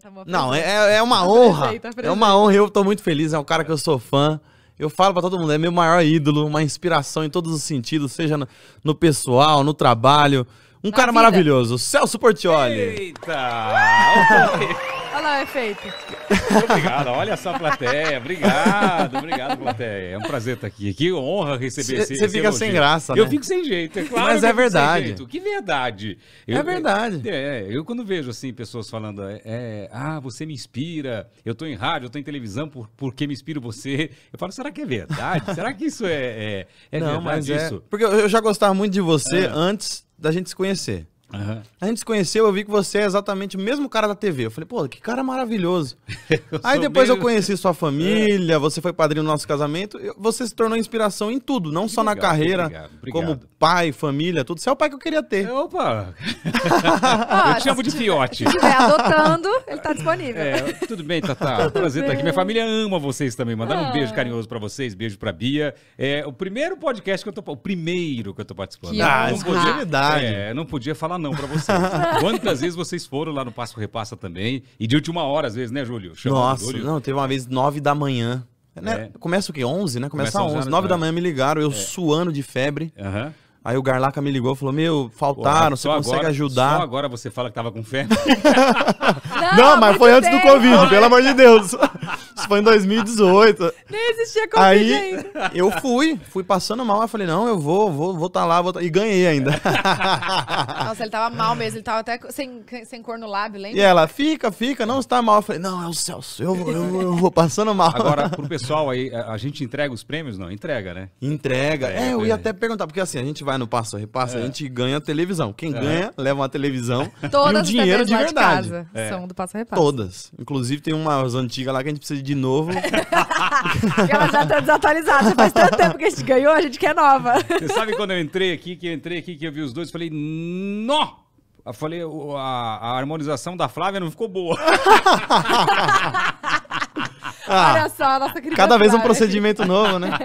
Tá Não, é, é uma honra. Tá é uma honra. Eu tô muito feliz. É um cara que eu sou fã. Eu falo para todo mundo, é meu maior ídolo, uma inspiração em todos os sentidos, seja no, no pessoal, no trabalho. Um Na cara vida. maravilhoso, Celso Portioli. Eita! não, é feito. obrigado, olha essa plateia. Obrigado, obrigado, plateia. É um prazer estar aqui. Que honra receber cê, esse Você fica elogio. sem graça, né? Eu fico sem jeito, é claro. Mas é verdade. Que verdade. Eu, é verdade. É, é, é, eu quando vejo assim pessoas falando, é, é ah, você me inspira, eu estou em rádio, eu estou em televisão por, porque me inspiro você. Eu falo, será que é verdade? será que isso é, é, é não, verdade? Mas isso? Porque eu já gostava muito de você antes da gente se conhecer. Uhum. A gente se conheceu, eu vi que você é exatamente o mesmo cara da TV. Eu falei, pô, que cara maravilhoso. Aí depois meio... eu conheci sua família, é. você foi padrinho do nosso casamento, você se tornou inspiração em tudo, não só na carreira, obrigado, obrigado. como pai, família, tudo. Você é o pai que eu queria ter. Opa! eu te chamo de fiote. Se adotando, ele tá disponível. É, tudo bem, Tata. Prazer estar aqui. Minha família ama vocês também. Mandar ah. um beijo carinhoso para vocês, beijo para Bia. É o primeiro podcast que eu tô, o primeiro que eu tô participando. Que ah, não podia, é, não podia falar não para vocês. Quantas vezes vocês foram lá no Passo Repassa também? E de última hora às vezes, né, Júlio? Nossa, não, teve uma vez 9 da manhã. Né? É. Começa o quê? 11, né? Começa, Começa 11. 9 da manhã me ligaram, eu é. suando de febre. Uhum. Aí o Garlaca me ligou e falou: Meu, faltaram, Porra, você consegue agora, ajudar. Só agora você fala que tava com febre. não, não, mas foi antes tempo. do Covid, pelo é amor de Deus. Isso foi em 2018. Nem existia Covid Aí ainda. eu fui, fui passando mal. Eu falei, não, eu vou, vou, vou tá lá, vou tá... e ganhei ainda. Nossa, ele tava mal mesmo, ele tava até sem, sem cor no lábio, lembra? E ela, fica, fica, não está mal. Eu falei, não, é o Celso, eu, eu, eu vou passando mal. Agora, pro pessoal aí, a gente entrega os prêmios? Não, entrega, né? Entrega. É, é eu ia até perguntar, porque assim, a gente vai no Passo Repassa, é. a gente ganha televisão. Quem é. ganha, leva uma televisão Todas e o dinheiro de verdade. De casa é. são do Passo Repassa. Todas. Inclusive, tem umas antigas lá que a gente precisa de de novo. Ela já tá desatualizada. Já faz tanto tempo que a gente ganhou, a gente quer nova. Você sabe quando eu entrei aqui, que eu entrei aqui, que eu vi os dois, falei, nó! Eu falei, a, a harmonização da Flávia não ficou boa. Olha ah, só, nossa querida. Cada vez um procedimento novo, né?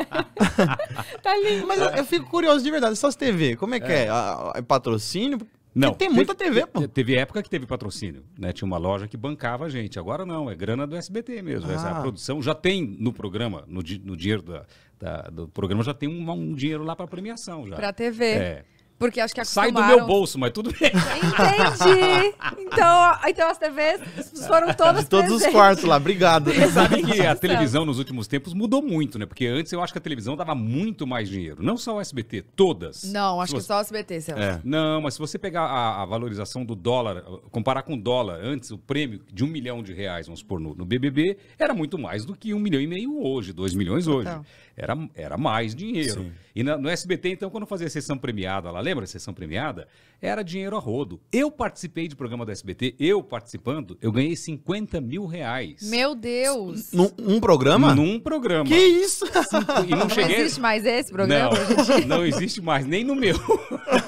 tá lindo. Mas eu, eu, fico curioso de verdade. só Essas TV, como é, é. que é? é? é patrocínio? Não. Porque tem muita teve, TV, pô. Teve época que teve patrocínio, né? Tinha uma loja que bancava a gente. Agora não, é grana do SBT mesmo. Ah. Essa a produção já tem no programa, no, no dinheiro da, da, do programa, já tem um, um dinheiro lá para premiação já. Para TV. É. Porque acho que acostumaram... Sai do meu bolso, mas tudo bem. Entendi! Então, então as TVs foram todas De todos presentes. os quartos lá, obrigado. Você sabe que a televisão nos últimos tempos mudou muito, né? Porque antes eu acho que a televisão dava muito mais dinheiro. Não só o SBT, todas. Não, acho você... que só o SBT, Celso. É. Não, mas se você pegar a, a, valorização do dólar, comparar com o dólar, antes o prêmio de um milhão de reais, vamos supor, no, no BBB, era muito mais do que um milhão e meio hoje, dois milhões hoje. Então. Era, era mais dinheiro. Sim. E na, no SBT, então, quando fazia a sessão premiada lá, lembra a sessão premiada? Era dinheiro a rodo. Eu participei de programa do SBT, eu participando, eu ganhei 50 mil reais. Meu Deus! Num, um programa? Num programa. Que isso? Cinco, e não, não cheguei... existe mais esse programa? Não, não existe mais, nem no meu.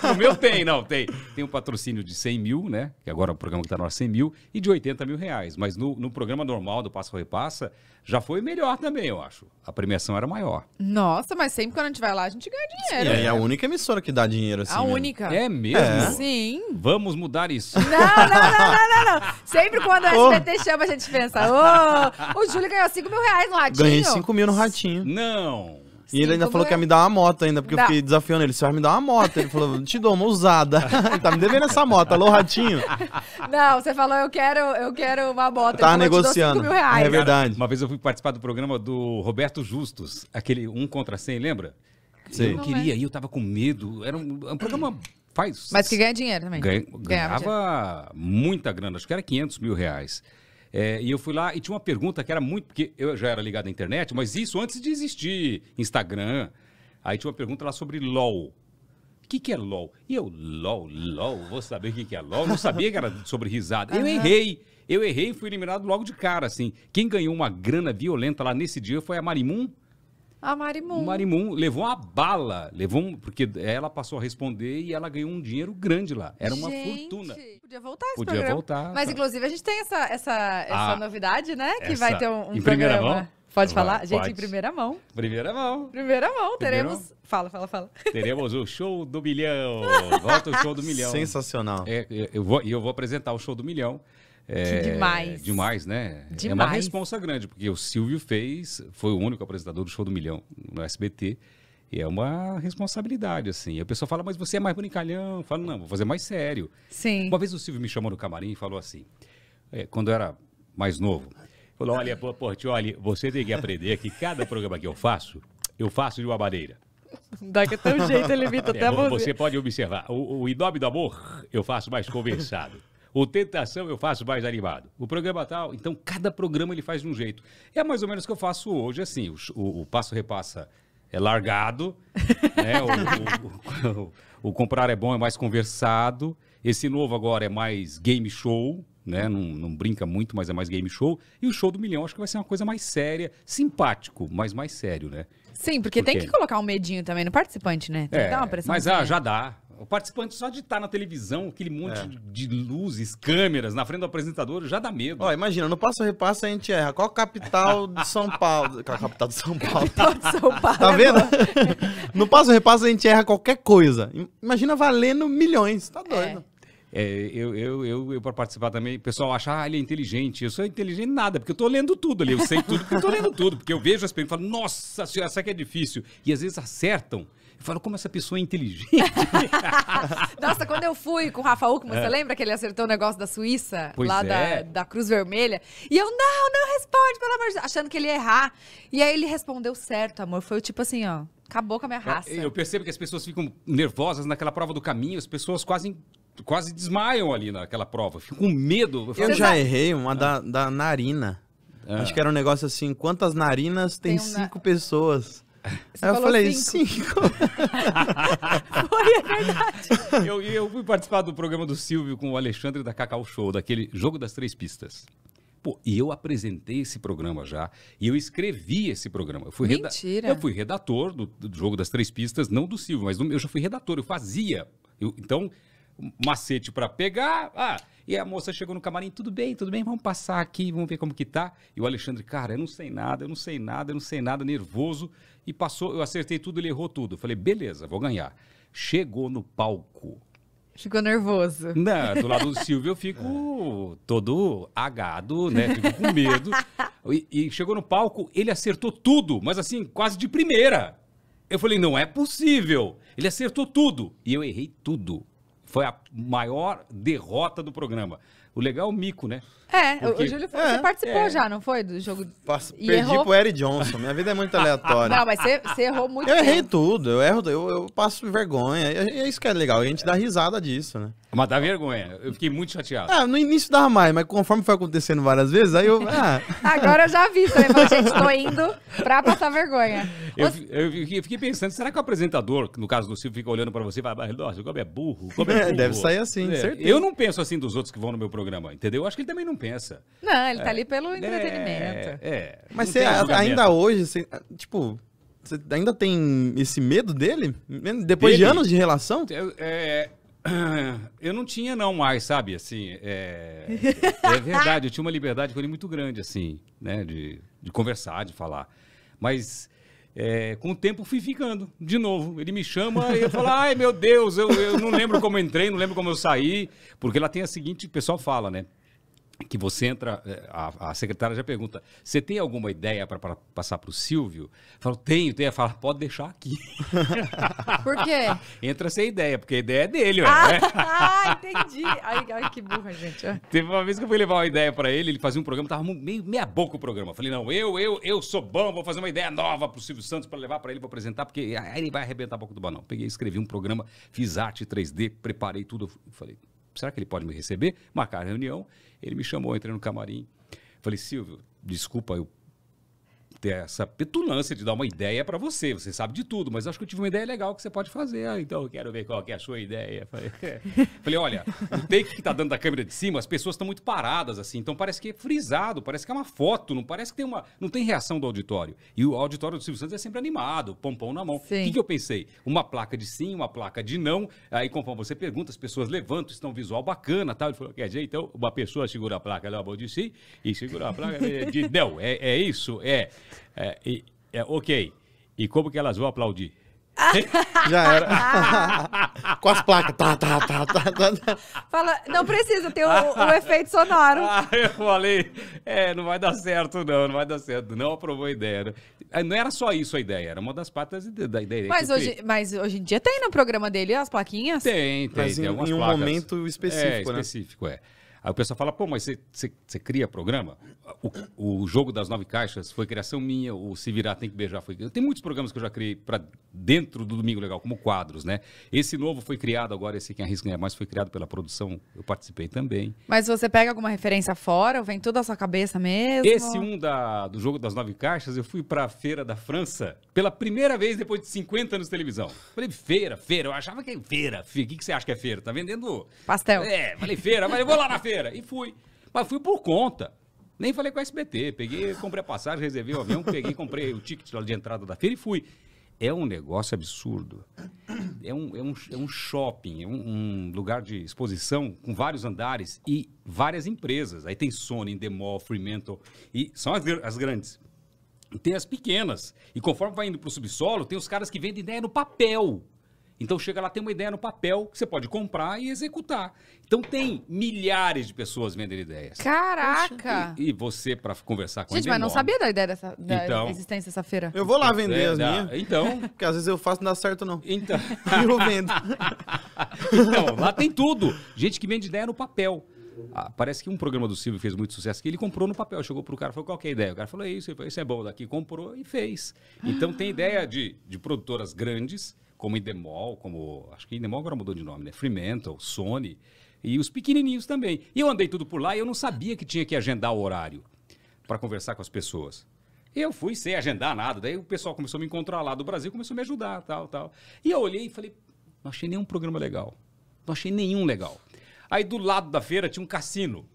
No meu tem, não, tem. Tem um patrocínio de 100 mil, né? Que agora é o programa que tá no ar 100 mil, e de 80 mil reais. Mas no, no programa normal do Passa Repassa, já foi melhor também, eu acho. A premiação era maior. Nossa, mas sempre quando a gente vai lá, a gente ganha dinheiro. Sim, né? é a única emissora que dá dinheiro, assim. A né? única. É mesmo? É. Sim. Vamos mudar isso. Não, não, não, não, não, não. Sempre quando a SBT oh. chama, a gente pensa, oh, o Júlio ganhou 5 mil reais no ratinho. Ganhei 5 mil no ratinho. Não. E Sim, ele ainda falou que ia me dar uma moto ainda, porque Dá. eu fiquei desafiando ele. Você vai me dar uma moto? Ele falou, te dou uma usada. ele tá me devendo essa moto, alô, ratinho. Não, você falou, eu quero, eu quero uma moto. Tá falou, negociando. É verdade. Cara, uma vez eu fui participar do programa do Roberto Justus, aquele um contra 100, lembra? Sim. Eu não queria, é. e eu tava com medo. Era um, é um programa faz. Mas que ganha dinheiro também. Ganha, ganhava dinheiro. muita grana, acho que era 500 mil reais. É, e eu fui lá e tinha uma pergunta que era muito. Porque eu já era ligado à internet, mas isso antes de existir Instagram. Aí tinha uma pergunta lá sobre LOL. O que, que é LOL? E eu, LOL, LOL, vou saber o que, que é LOL. Não sabia que era sobre risada. Eu uhum. errei. Eu errei e fui eliminado logo de cara, assim. Quem ganhou uma grana violenta lá nesse dia foi a Marimun a Marimun. Marimun levou uma bala, levou um, porque ela passou a responder e ela ganhou um dinheiro grande lá. Era uma gente, fortuna. Podia voltar esse Podia programa. voltar. Mas tá. inclusive a gente tem essa essa, essa ah, novidade, né, que essa, vai ter um, um em primeira programa. Mão? Pode falar? Pode. Gente, em primeira mão. Primeira mão. Primeira mão, teremos. Primeira... Fala, fala, fala. Teremos o show do milhão. Volta o show do milhão. Sensacional. É, eu vou, e eu vou apresentar o show do milhão. É, que demais. Demais, né? Demais. É uma responsa grande, porque o Silvio fez, foi o único apresentador do Show do Milhão no SBT. E é uma responsabilidade, assim. E a pessoa fala, mas você é mais brincalhão. Eu falo, não, vou fazer mais sério. Sim. Uma vez o Silvio me chamou no camarim e falou assim, é, quando eu era mais novo, falou, olha, Porte, olha, você tem que aprender que cada programa que eu faço, eu faço de uma maneira. Dá que até um jeito, ele imita é, até é, Você pode observar, o, o do Amor eu faço mais conversado. O Tentação eu faço mais animado. O programa tal. Então, cada programa ele faz de um jeito. É mais ou menos o que eu faço hoje, assim. O, o passo repassa é largado, né? o, o, o, comprar é bom, é mais conversado. Esse novo agora é mais game show, né? Não, não brinca muito, mas é mais game show. E o show do milhão acho que vai ser uma coisa mais séria, simpático, mas mais sério, né? Sim, porque, porque... tem que colocar um medinho também no participante, né? Tem é, que dar uma pressão. Mas ah, já dá. O participante só de estar tá na televisão, aquele monte é. de luzes, câmeras na frente do apresentador, já dá medo. Ó, imagina, no Passo Repasso a gente erra. Qual a capital de São Paulo? Qual a capital de São Paulo? Capital de São Paulo. tá é vendo? no Passo Repasso a gente erra qualquer coisa. Imagina valendo milhões. Tá é. doido. É. É, eu, eu, eu, eu para participar também, o pessoal acha, ah, ele é inteligente. Eu sou inteligente nada, porque eu tô lendo tudo ali, eu sei tudo, porque eu tô lendo tudo, porque eu vejo as pessoas e falo, nossa senhora, essa aqui é difícil. E às vezes acertam. Eu falo, como essa pessoa é inteligente. Nossa, quando eu fui com o Rafa Uckmann, é. você lembra que ele acertou o um negócio da Suíça? Pois lá é. da, da Cruz Vermelha? E eu, não, não responde, pelo amor de Deus. Achando que ele ia errar. E aí ele respondeu certo, amor. Foi tipo assim, ó. Acabou com a minha é, raça. Eu percebo que as pessoas ficam nervosas naquela prova do caminho, as pessoas quase quase desmaiam ali naquela prova. Fico com medo. Eu, eu já errei uma da, ah. da narina. Ah. Acho que era um negócio assim, quantas narinas tem, tem cinco na... pessoas? Você eu falei, cinco. cinco. Foi, é verdade. Eu, eu fui participar do programa do Silvio com o Alexandre da Cacau Show, daquele Jogo das Três Pistas. Pô, e eu apresentei esse programa já, e eu escrevi esse programa. Eu fui Mentira. Reda... Eu fui redator do, do, Jogo das Três Pistas, não do Silvio, mas do... eu já fui redator, eu fazia. Eu, então, macete para pegar. Ah, e a moça chegou no camarim, tudo bem, tudo bem, vamos passar aqui, vamos ver como que tá. E o Alexandre, cara, eu não sei nada, eu não sei nada, eu não sei nada, nervoso. E passou, eu acertei tudo, ele errou tudo. Eu falei, beleza, vou ganhar. Chegou no palco. Ficou nervoso. Não, do lado do Silvio eu fico todo agado, né? Fico com medo. E, e chegou no palco, ele acertou tudo, mas assim, quase de primeira. Eu falei, não é possível. Ele acertou tudo. E eu errei tudo. Foi a maior derrota do programa. O legal é o mico, né? É, Porque... o Júlio foi, é, você participou é. já, não foi? Do jogo. perdi errou... pro Eric Johnson. Minha vida é muito aleatória. não, mas você, você errou muito. Eu errei tudo, eu erro, eu, eu passo vergonha. É isso que é legal, a gente dá risada disso, né? Mas dá vergonha. Eu fiquei muito chateado. Ah, no início dava mais, mas conforme foi acontecendo várias vezes, aí eu. Ah. Agora eu já vi, você falou, gente, tô indo pra passar vergonha. Eu, eu, fiquei pensando, será que o apresentador, no caso do Silvio, fica olhando pra você e fala, nossa, o Gomes é burro, o Gomes é burro. É, deve sair assim, é. certeza. Eu não penso assim dos outros que vão no meu programa, entendeu? Eu acho que ele também não pensa. Não, ele tá é. tá ali pelo é, entretenimento. É. é. Mas você ainda hoje, você, tipo, você ainda tem esse medo dele? Depois dele? de anos de relação? Eu, é, eu não tinha, não, mais, sabe? Assim, é, é verdade, eu tinha uma liberdade com ele muito grande, assim, né? De, de conversar, de falar. Mas é, com o tempo fui ficando, de novo. Ele me chama e eu falo, ai meu Deus, eu, eu não lembro como entrei, não lembro como eu saí. Porque lá tem a seguinte, o pessoal fala, né? que você entra, eh, a, a, secretária já pergunta, você tem alguma ideia para passar para o Silvio? Falo, tenho, tenho. Fala, pode deixar aqui. Por quê? Entra sem ideia, porque a ideia é dele. Ah, ué, né? ah entendi. Ai, ai, que burra, gente. É. Teve uma vez que eu fui levar uma ideia para ele, ele fazia um programa, tava meio meia boca o programa. Falei, não, eu, eu, eu sou bom, vou fazer uma ideia nova para o Silvio Santos, para levar para ele, para apresentar, porque aí ele vai arrebentar a boca do banão. Peguei, escrevi um programa, fiz arte 3D, preparei tudo. Falei, será que ele pode me receber? Marcar a reunião. Ele me chamou, entrei no camarim. Falei, Silvio, desculpa eu ter essa petulância de dar uma ideia para você. Você sabe de tudo, mas acho que eu tive uma ideia legal que você pode fazer. Ah, então eu quero ver qual que é a sua ideia. Falei, falei olha, o take que tá dando da câmera de cima, as pessoas estão muito paradas assim, então parece que é frisado, parece que é uma foto, não parece que tem uma, não tem reação do auditório. E o auditório do Silvio Santos é sempre animado, pompom na mão. O que, que eu pensei? Uma placa de sim, uma placa de não. Aí conforme você pergunta, as pessoas levantam, estão visual bacana, tal. Ele falou, quer dizer, então uma pessoa segura a placa, ela de sim e segura a placa de não. É, é isso, é. É, e, é, ok. E como que elas vão aplaudir? Já era. Com as placas. Tá, tá, tá, tá, tá. Fala, não precisa ter o, o efeito sonoro. Ah, eu falei, é, não vai dar certo, não, não vai dar certo. Não aprovou a ideia. Não era só isso a ideia, era uma das patas da ideia. Mas, hoje, mas hoje em dia tem no programa dele as plaquinhas? Tem, tem. Mas tem em, em um momento específico, é, né? Específico, é. Aí o pessoal fala, pô, mas você cria programa? O, o, Jogo das Nove Caixas foi criação minha, o Se Virar Tem Que Beijar foi... Tem muitos programas que eu já criei para dentro do Domingo Legal, como quadros, né? Esse novo foi criado agora, esse Quem Arrisca Ganhar Mais foi criado pela produção, eu participei também. Mas você pega alguma referência fora ou vem tudo à sua cabeça mesmo? Esse um da, do Jogo das Nove Caixas, eu fui para a Feira da França pela primeira vez depois de 50 anos de televisão. Falei, feira, feira, eu achava que é feira. O que, que você acha que é feira? Tá vendendo... Pastel. É, falei, feira, mas eu vou lá na feira feira. E fui. Mas fui por conta. Nem falei com a SBT. Peguei, comprei a passagem, reservei o avião, peguei, comprei o ticket de entrada da feira e fui. É um negócio absurdo. É um, é um, é um shopping, é um, um, lugar de exposição com vários andares e várias empresas. Aí tem Sony, Demol, Fremantle, e são as, as grandes. E tem as pequenas. E conforme vai indo para o subsolo, tem os caras que vendem ideia no papel. Então chega lá, tem uma ideia no papel que você pode comprar e executar. Então tem milhares de pessoas vendendo ideias. Caraca! E, e você, para conversar com Gente, é mas não sabia da ideia dessa da então, existência dessa feira. Eu vou lá vender é, as minhas. Então. Porque às vezes eu faço não dá certo, não. Então. e eu vendo. então, lá tem tudo. Gente que vende ideia no papel. Ah, parece que um programa do Silvio fez muito sucesso que ele comprou no papel, chegou pro cara, e falou qual que é a ideia? O cara falou é isso, isso é bom daqui, comprou e fez. Então tem ideia de, de produtoras grandes como Indemol, como. Acho que Indemol agora mudou de nome, né? Fremantle, Sony. E os pequenininhos também. E eu andei tudo por lá e eu não sabia que tinha que agendar o horário para conversar com as pessoas. Eu fui sem agendar nada. Daí o pessoal começou a me encontrar lá do Brasil, começou a me ajudar, tal, tal. E eu olhei e falei, não achei nenhum programa legal. Não achei nenhum legal. Aí do lado da feira tinha um cassino.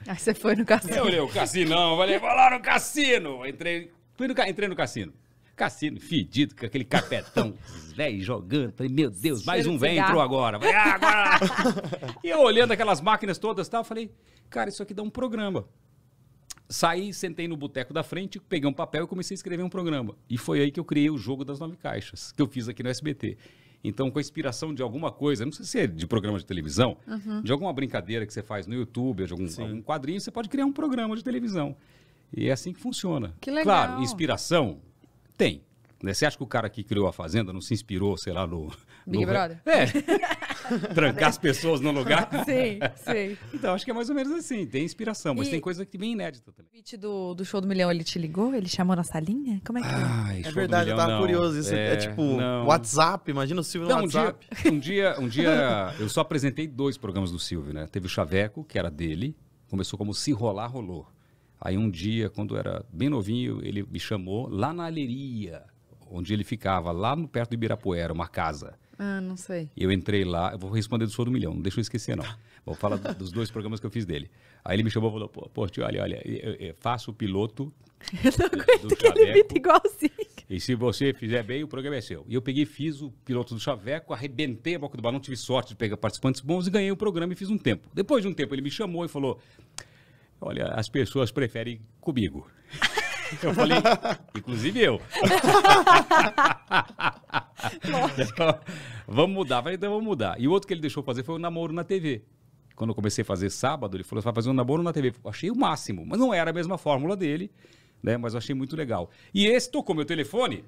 Aí ah, você foi no cassino. Eu olhei o cassino, falei, vou lá no cassino. Entrei, fui entrei no cassino. Cassino fedido, com aquele carpetão, velho, jogando. Falei, meu Deus, Cheiro mais um velho entrou agora. Falei, ah, agora! e eu olhando aquelas máquinas todas e tal, falei, cara, isso aqui dá um programa. Saí, sentei no boteco da frente, peguei um papel e comecei a escrever um programa. E foi aí que eu criei o jogo das nove caixas, que eu fiz aqui no SBT. Então, com a inspiração de alguma coisa, não sei se é de programa de televisão, uhum. de alguma brincadeira que você faz no YouTube, de algum, algum quadrinho, você pode criar um programa de televisão. E é assim que funciona. Que legal. Claro, inspiração, tem. Né, você acha que o cara que criou a fazenda não se inspirou, sei lá, no. Big no... Brother? É. Trancar as pessoas no lugar. Sim, sim. Então, acho que é mais ou menos assim. Tem inspiração, mas e tem coisa que bem inédita também. O do, do show do milhão, ele te ligou? Ele chamou na salinha? Como é que Ai, é? É verdade, milhão, eu tava não. curioso. Isso é, é tipo não. WhatsApp, imagina o Silvio não, no WhatsApp. Um dia, um dia, um dia eu só apresentei dois programas do Silvio, né? Teve o Chaveco, que era dele, começou como Se Rolar Rolou. Aí um dia, quando era bem novinho, ele me chamou lá na Aleria, onde ele ficava, lá no perto do Ibirapuera, uma casa. Ah, não sei. E eu entrei lá, eu vou responder do do Milhão, não deixa eu esquecer não. Vou falar dos dois programas que eu fiz dele. Aí ele me chamou e falou, pô, tio, olha, olha, eu, eu faço o piloto Eu não aguento que ele imita é igualzinho. E se você fizer bem, o programa é seu. E eu peguei, fiz o piloto do Chaveco, arrebentei a boca do balão, tive sorte de pegar participantes bons e ganhei o programa e fiz um tempo. Depois de um tempo, ele me chamou e falou: Olha, as pessoas preferem comigo. Eu falei, inclusive eu. então, vamos mudar. Falei, então vamos mudar. E o outro que ele deixou fazer foi o namoro na TV. Quando eu comecei a fazer sábado, ele falou, vai fazer um namoro na TV. Eu achei o máximo, mas não era a mesma fórmula dele, né? Mas eu achei muito legal. E esse tocou meu telefone.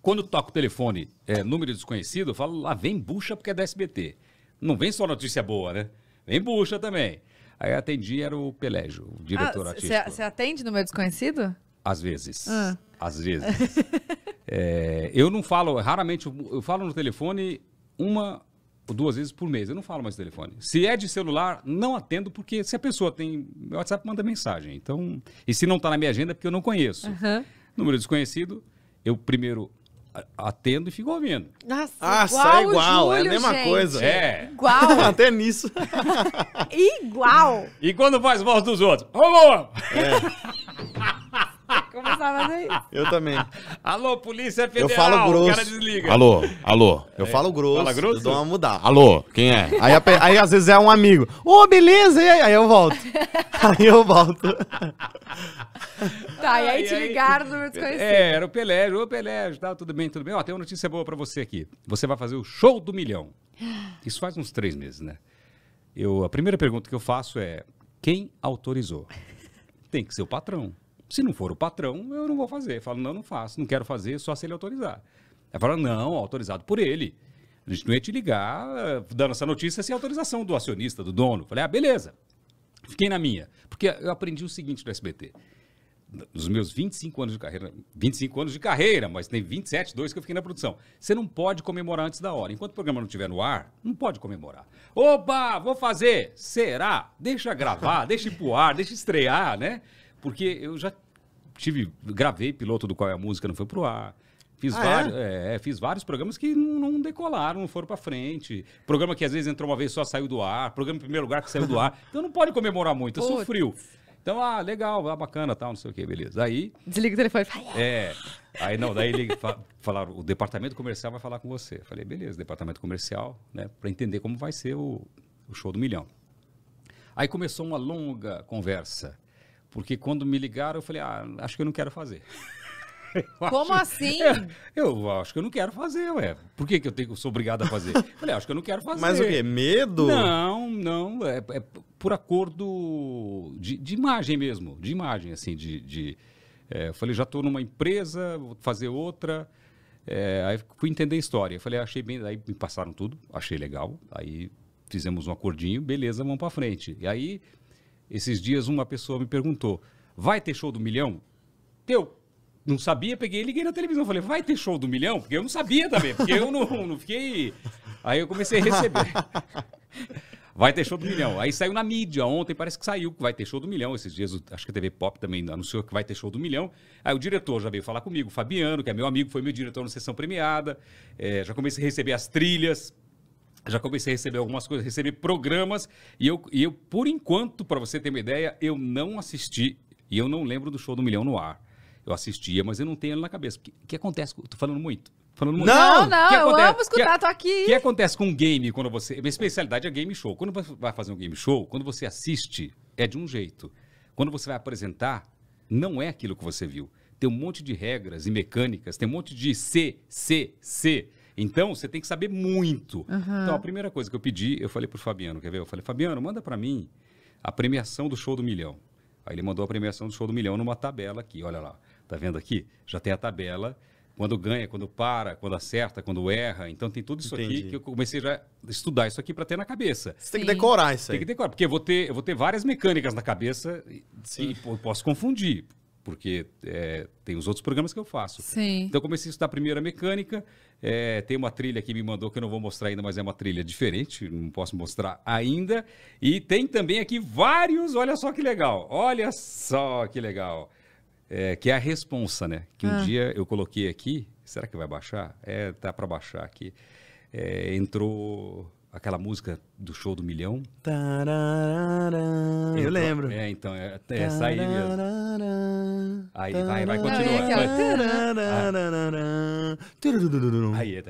Quando toca o telefone, é, número desconhecido, eu falo, lá vem bucha porque é da SBT. Não vem só notícia boa, né? Vem bucha também. Aí atendi, era o Pelégio, o diretor ah, artístico. Você atende no meu desconhecido? Às vezes. Ah. Às vezes. é, eu não falo, raramente, eu falo no telefone uma ou duas vezes por mês. Eu não falo mais telefone. Se é de celular, não atendo, porque se a pessoa tem. Meu WhatsApp manda mensagem. Então. E se não está na minha agenda, é porque eu não conheço. Uhum. Número desconhecido, eu primeiro atendo e fico ouvindo. Nossa, Nossa ah, é igual é igual, Júlio, é a mesma gente. coisa. É. Igual. Até nisso. igual. E quando faz voz dos outros? boa! É a fazer isso. Eu também. Alô, Polícia Federal. Eu falo grosso. O cara desliga. Alô, alô. Eu é. falo grosso. Fala grosso? Eu dou uma mudar. Alô, quem é? Aí, aí às vezes é um amigo. Ô, oh, beleza. E aí? aí eu volto. Aí eu volto. Tá, e aí, te ligaram no meu desconhecido. É, era o Pelé, o Pelé, tá, tudo bem, tudo bem. Ó, tem uma notícia boa pra você aqui. Você vai fazer o show do milhão. Isso faz uns três meses, né? Eu, a primeira pergunta que eu faço é: quem autorizou? Tem que ser o patrão. Se não for o patrão, eu não vou fazer. falo, não, não faço, não quero fazer, só se ele autorizar. Aí fala, não, autorizado por ele. A gente não ia te ligar eh, dando essa notícia sem autorização do acionista, do dono. falei, ah, beleza. Fiquei na minha. Porque eu aprendi o seguinte do SBT. Nos meus 25 anos de carreira, 25 anos de carreira, mas tem 27, 2 que eu fiquei na produção. Você não pode comemorar antes da hora. Enquanto o programa não estiver no ar, não pode comemorar. Oba, vou fazer! Será? Deixa gravar, deixa ir pro ar, deixa estrear, né? Porque eu já tive, gravei piloto do qual é a música não foi pro ar. Fiz, ah, é? vários, é? É, fiz vários programas que não decolaram, não foram para frente. Programa que às vezes entrou uma vez só saiu do ar. Programa em primeiro lugar que saiu do ar. Então não pode comemorar muito, Putz. sofreu. Então, ah, legal, ah, bacana, tal, não sei o que, beleza. Aí. Desliga o telefone. É. Aí não, daí ele fa falaram, o departamento comercial vai falar com você. Eu falei, beleza, departamento comercial, né, para entender como vai ser o, o show do milhão. Aí começou uma longa conversa porque quando me ligaram, eu falei, ah, acho que eu não quero fazer. Eu Como acho, assim? É, eu acho que eu não quero fazer, ué. Por que, que eu, tenho, eu sou obrigado a fazer? Falei, ah, acho que eu não quero fazer. Mas o quê? Medo? Não, não. É, é por acordo de, de, imagem mesmo. De imagem, assim, de. de é, eu falei, já estou numa empresa, vou fazer outra. É, aí fui entender a história. Eu falei, achei bem. Aí me passaram tudo, achei legal. Aí fizemos um acordinho, beleza, vamos para frente. E aí esses dias uma pessoa me perguntou: vai ter show do milhão? Eu não sabia, peguei e liguei na televisão. Falei, vai ter show do milhão? Porque eu não sabia também, porque eu não, não fiquei. Aí eu comecei a receber. Vai ter show do milhão. Aí saiu na mídia ontem, parece que saiu que vai ter show do milhão. Esses dias, acho que a TV Pop também anunciou que vai ter show do milhão. Aí o diretor já veio falar comigo, o Fabiano, que é meu amigo, foi meu diretor na sessão premiada. É, já comecei a receber as trilhas já comecei a receber algumas coisas, recebi programas, e eu, e eu por enquanto, para você ter uma ideia, eu não assisti, e eu não lembro do show do Milhão no Ar. Eu assistia, mas eu não tenho ele na cabeça. O que, que, acontece? estou tô falando muito. Falando muito. Não, não, que acontece, eu amo escutar, que, tô aqui. O que acontece com um game quando você. Minha especialidade é game show. Quando você vai fazer um game show, quando você assiste, é de um jeito. Quando você vai apresentar, não é aquilo que você viu. Tem um monte de regras e mecânicas, tem um monte de C, C, C. Então, você tem que saber muito. Uhum. Então, a primeira coisa que eu pedi, eu falei pro Fabiano, quer ver? Eu falei, Fabiano, manda para mim a premiação do show do milhão. Aí ele mandou a premiação do show do milhão numa tabela aqui, olha lá. Tá vendo aqui? Já tem a tabela. Quando ganha, quando para, quando acerta, quando erra. Então tem tudo isso Entendi. aqui que eu comecei já a estudar isso aqui para ter na cabeça. Você tem que decorar isso aí. Tem que decorar, porque eu vou ter, eu vou ter várias mecânicas na cabeça e, e posso confundir porque é, tem os outros programas que eu faço. Sim. Então, comecei a estudar primeiro a mecânica. É, tem uma trilha que me mandou que eu não vou mostrar ainda, mas é uma trilha diferente, não posso mostrar ainda. E tem também aqui vários, olha só que legal, olha só que legal. É, que é a responsa, né? Que um ah. dia eu coloquei aqui, será que vai baixar? É, tá para baixar aqui. É, entrou aquela música do show do milhão. eu então, lembro. É, então, é, é essa aí mesmo. Aí vai, vai, continua. É aí, vai. Tararara, aí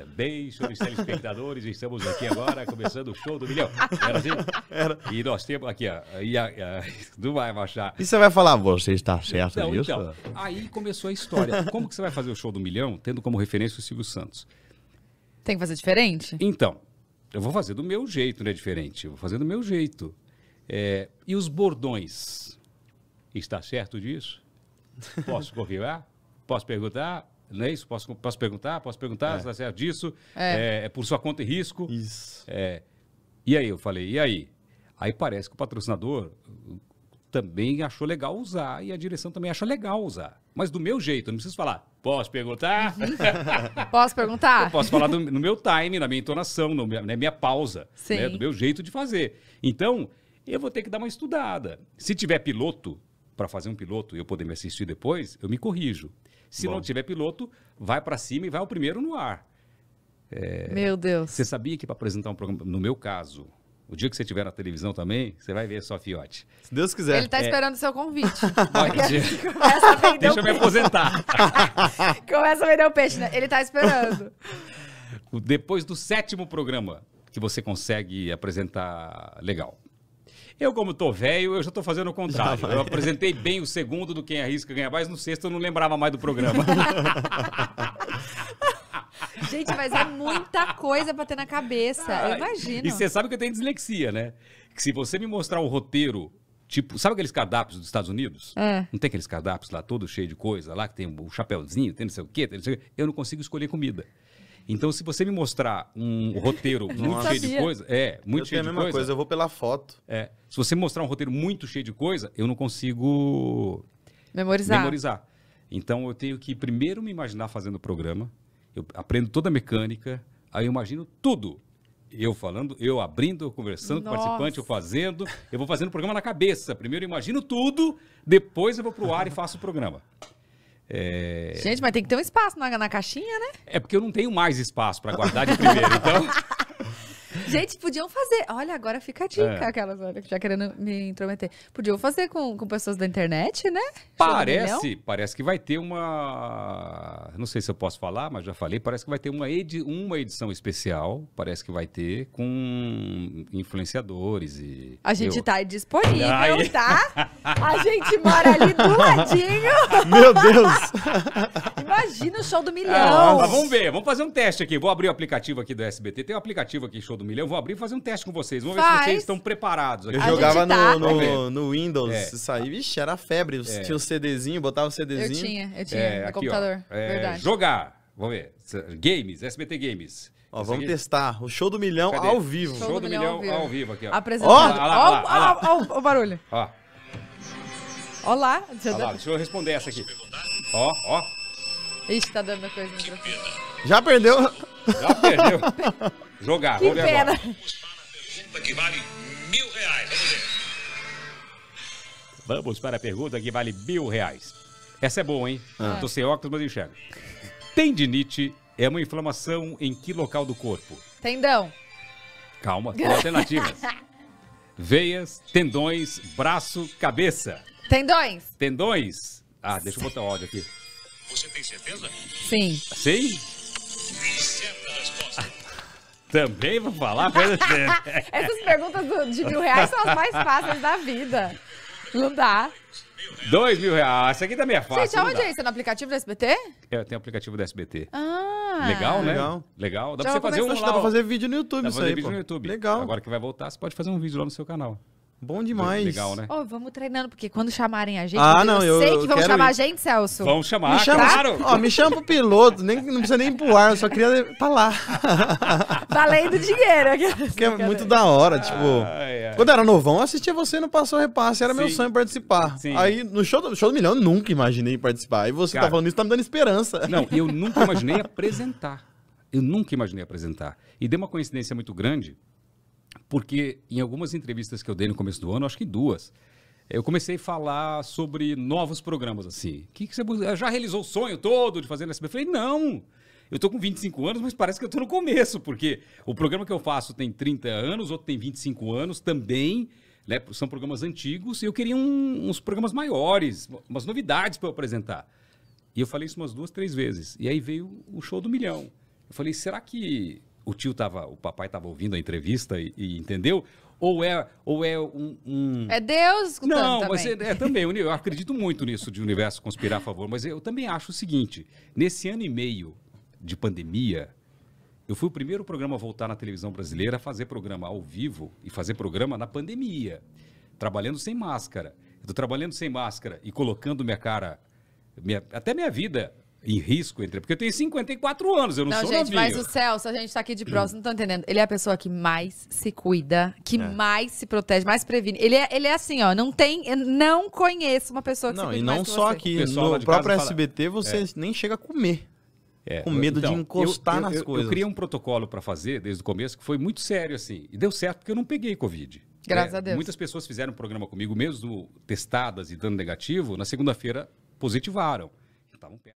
telespectadores, estamos aqui agora começando o show do milhão. Era assim? Era. E nós temos aqui, ó, e a, a, não vai marchar. E você vai falar, você está certo então, disso? Então, aí começou a história. Como que você vai fazer o show do milhão, tendo como referência o Silvio Santos? Tem que fazer diferente? Então, eu vou fazer do meu jeito, não é diferente. Eu vou fazer do meu jeito. É, e os bordões? Está certo disso? Posso corrigirar? Posso perguntar? Não é isso? Posso, posso perguntar? Posso perguntar? É. Está certo disso? É. é. é por sua conta e risco? Isso. É. e aí, eu falei, e aí? Aí parece que o patrocinador também achou legal usar e a direção também achou legal usar mas do meu jeito, não preciso falar. Posso perguntar? Uhum. posso perguntar? Eu posso falar do, no meu time, na minha entonação, na minha, né, minha pausa, né, do meu jeito de fazer. Então, eu vou ter que dar uma estudada. Se tiver piloto, para fazer um piloto e eu poder me assistir depois, eu me corrijo. Se Bom. não tiver piloto, vai para cima e vai o primeiro no ar. É, meu Deus. Você sabia que para apresentar um programa, no meu caso, o dia que você estiver na televisão também, você vai ver só fiote. Se Deus quiser. Ele está é... esperando o seu convite. Pode. Deixa eu me aposentar. Começa a vender o peixe. Né? Ele está esperando. Depois do sétimo programa que você consegue apresentar legal. Eu, como tô velho, eu já tô fazendo o contrário. Eu apresentei bem o segundo do Quem Arrisca ganha Mais, no sexto eu não lembrava mais do programa. Gente, mas é muita coisa pra ter na cabeça. eu imagino. E você sabe que eu tenho dislexia, né? Que se você me mostrar o roteiro Tipo, sabe aqueles cardápios dos Estados Unidos? É. Não tem aqueles cardápios lá todo cheio de coisa, lá que tem o um chapéuzinho, tem não sei o quê, tem não sei o quê. Eu não consigo escolher comida. Então, se você me mostrar um roteiro muito cheio de coisa, é, muito eu cheio de coisa. Eu a mesma coisa, eu vou pela foto. É. Se você mostrar um roteiro muito cheio de coisa, eu não consigo memorizar. memorizar. Então, eu tenho que primeiro me imaginar fazendo o programa, eu aprendo toda a mecânica, aí eu imagino tudo. Eu falando, eu abrindo, eu conversando Nossa. com o participante, eu fazendo, eu vou fazendo o programa na cabeça. Primeiro eu imagino tudo, depois eu vou pro ar e faço o programa. É... Gente, mas tem que ter um espaço na, na caixinha, né? É porque eu não tenho mais espaço para guardar de primeiro, então. Gente, podiam fazer. Olha, agora fica a dica, é. aquelas, já querendo me intrometer. Podiam fazer com, com pessoas da internet, né? Parece, parece que vai ter uma. Não sei se eu posso falar, mas já falei. Parece que vai ter uma, edi... uma edição especial. Parece que vai ter com influenciadores e. A gente eu... tá disponível, Ai. tá? A gente mora ali do ladinho. Meu Deus! Imagina o show do ah, milhão. Ah, vamos ver, vamos fazer um teste aqui. Vou abrir o aplicativo aqui do SBT. Tem um aplicativo aqui, show do milhão. Eu vou abrir e fazer um teste com vocês. Vamos Faz. ver se vocês estão preparados. Aqui. Eu jogava tá. no, no, no, Windows, é. isso aí. Vixe, era febre. É. Tinha o CDzinho, botava o CDzinho. Eu tinha, eu tinha é, no aqui, computador. Ó, é, Verdade. Jogar. Vamos ver. Games, SBT Games. Ó, vamos testar. O show do milhão Cadê? ao vivo. Show, show do, do, milhão, ao vivo, ao vivo aqui, ó. Apresentando. Ó, ó, ó, ó, ó o barulho. Ó. Olá. Deixa, Olá, deixa eu responder essa aqui. Ó, ó. Ixi, tá dando coisa no microfone. Já perdeu? Já perdeu. Jogar, que vamos ver pena. agora. Que vale mil reais. Vamos ver. Vamos para a pergunta que vale mil reais. Essa é boa, hein? Ah. Tô sem óculos, mas enxergo. Tendinite é uma inflamação em que local do corpo? Tendão. Calma, tem alternativas. Veias, tendões, braço, cabeça. Tendões. Tendões. Ah, deixa eu botar o áudio aqui. Você tem certeza? Sim. Sim? Certa resposta. Também vou falar coisa Essas perguntas do- de mil reais são as mais fáceis da vida. Não dá. Dois mil reais. Ah, Essa aqui também é fácil. Gente, aonde é isso? É no aplicativo do SBT? É, tem o aplicativo do SBT. Ah. Legal, né? Legal. Legal. Dá Já pra você fazer um Acho que lá. dá pra fazer vídeo no YouTube Dá pra isso fazer aí, vídeo pô. no YouTube. Legal. Agora que vai voltar, você pode fazer um vídeo lá no seu canal. Bom demais. Legal, né? Oh, vamos treinando, porque quando chamarem a gente, ah, eu não, eu, sei eu que vão chamar ir. a gente, Celso. Vão chamar, me chama, claro. Ó, me chama pro piloto, nem, não precisa nem pro ar, eu só queria estar tá lá. Valendo dinheiro. Porque é muito da hora, tipo... Ai, ai. Quando era novão, eu assistia você no Passou Repasse, era Sim. meu sonho participar. Sim. Aí, no show do, show do Milhão, eu nunca imaginei participar. E você tá Cara, tá falando isso, tá me dando esperança. Não, eu nunca imaginei apresentar. Eu nunca imaginei apresentar. E deu uma coincidência muito grande porque em algumas entrevistas que eu dei no começo do ano, acho que duas, eu comecei a falar sobre novos programas, assim. Que, que você eh, já realizou o sonho todo de fazer no SBT? Eu falei, não! Eu tô com 25 anos, mas parece que eu tô no começo, porque o programa que eu faço tem 30 anos, outro tem 25 anos também, né? São programas antigos, e eu queria um, uns programas maiores, umas novidades para apresentar. E eu falei isso umas duas, três vezes. E aí veio o show do milhão. Eu falei, será que o tio tava, o papai estava ouvindo a entrevista e, e, entendeu? Ou é, ou é um, um... É Deus escutando Não, também. mas é, é, também, eu acredito muito nisso de universo conspirar a favor, mas eu também acho o seguinte, nesse ano e meio de pandemia, eu fui o primeiro programa a voltar na televisão brasileira a fazer programa ao vivo e fazer programa na pandemia, trabalhando sem máscara. Estou trabalhando sem máscara e colocando minha cara, minha, até minha vida em risco entre. Porque eu tenho 54 anos, eu não, não sou gente, novinho. mas o Celso, a gente tá aqui de próximo, não tô entendendo. Ele é a pessoa que mais se cuida, que é. mais se protege, mais previne. Ele é, ele é assim, ó, não tem. não conheço uma pessoa que não, se cuida. Não, e não só aqui. No próprio SBT, você é. nem chega a comer. É, com medo então, de encostar eu, eu, nas eu, coisas. Eu criei um protocolo para fazer desde o começo que foi muito sério assim. E deu certo porque eu não peguei Covid. Graças é, a Deus. Muitas pessoas fizeram um programa comigo, mesmo testadas e dando negativo, na segunda-feira positivaram. Estavam perto.